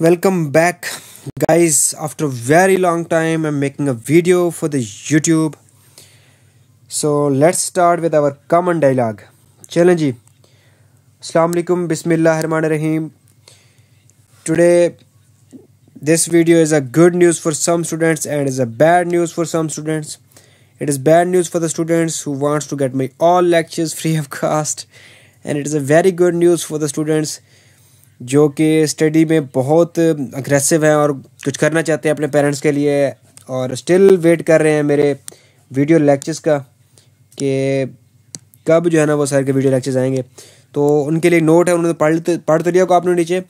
welcome back guys after a very long time i'm making a video for the youtube so let's start with our common dialogue challenge assalamualaikum bismillah rahim today this video is a good news for some students and is a bad news for some students it is bad news for the students who wants to get my all lectures free of cost and it is a very good news for the students जो कि study में बहुत aggressive हैं और कुछ करना चाहते हैं अपने पेरेंट्स के लिए और स्टिल वेट कर रहे हैं मेरे वीडियो लेक्चर्स का कि कब जो है ना वो सर के वीडियो लेक्चर्स आएंगे तो उनके लिए नोट है उन्होंने पढ़ तो पढ़ तो लिया होगा आपने नीचे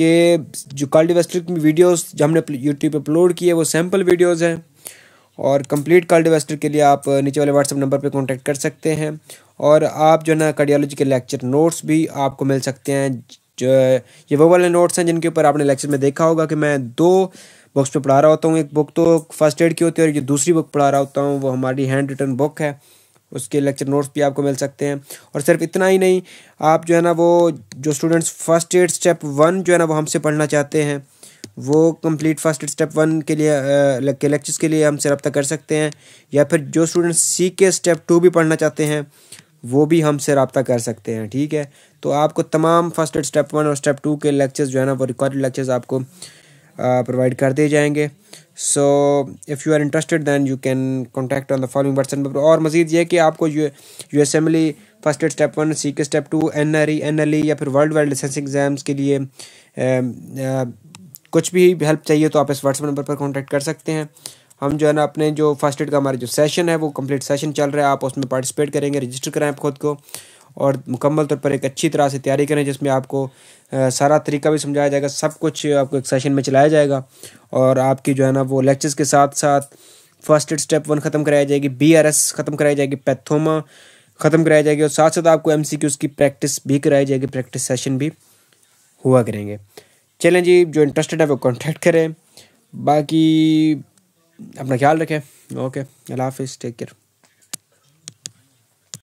कि जो कल्टिवेस्टिक वीडियोस जो हमने यूट्यूब पर अपलोड किए वो सैम्पल वीडियोस हैं और कंप्लीट कल्टिवेस्टर के लिए आप नीचे वाले व्हाट्सअप नंबर पर कॉन्टैक्ट कर सकते हैं और आप जो है ना कार्डियोलॉजी के लेक्चर नोट्स भी आपको मिल सकते हैं जो ये वो वाले नोट्स हैं जिनके ऊपर आपने लेक्चर में देखा होगा कि मैं दो बुक्स पे पढ़ा रहा होता हूँ एक बुक तो फर्स्ट एड की होती है और ये दूसरी बुक पढ़ा रहा होता हूँ वो हमारी हैंड रिटन बुक है उसके लेक्चर नोट्स भी आपको मिल सकते हैं और सिर्फ इतना ही नहीं आप जो है ना वो जो students first aid step one जो है ना वो हमसे पढ़ना चाहते हैं वो complete first aid step one के लिए के लेक्चर्स के लिए हमसे रब्ता कर सकते हैं या फिर जो students C K step to भी पढ़ना चाहते हैं वो भी हमसे रबता कर सकते हैं ठीक है तो आपको तमाम फर्स्ट एड स्टेप वन और स्टेप टू के लेक्चर्स जो है ना वो रिकॉर्डेड लेक्चर्स आपको प्रोवाइड कर दिए जाएंगे so if you are interested then you can contact on the following person number और मजीद ये कि आपको U U assembly first aid step one C K step two N R E N L E या फिर world wide licence exams के लिए आ, um, आ, uh, कुछ भी हेल्प चाहिए तो आप इस व्हाट्सएप नंबर पर कॉन्टैक्ट कर सकते हैं हम जो है ना अपने जो फर्स्ट एड का हमारा जो सेशन है वो कंप्लीट सेशन चल रहा है आप उसमें पार्टिसिपेट करेंगे रजिस्टर कराएं खुद को और मुकम्मल तौर पर एक अच्छी तरह से तैयारी करें जिसमें आपको सारा तरीका भी समझाया जाएगा सब कुछ आपको एक सेशन में चलाया जाएगा और आपकी जो है ना वो लेक्चर्स के साथ साथ फर्स्ट एड स्टेप वन ख़त्म कराई जाएगी बी आर एस ख़त्म कराई जाएगी पैथोमा ख़त्म कराई जाएगी और साथ साथ आपको एम सी क्यूज़ की प्रैक्टिस भी कराई जाएगी प्रैक्टिस सेशन भी हुआ करेंगे चलें जी जो इंटरेस्टेड है वो कॉन्टैक्ट करें बाकी अपना ख्याल रखें ओके अल्लाह हाफिज़ टेक केयर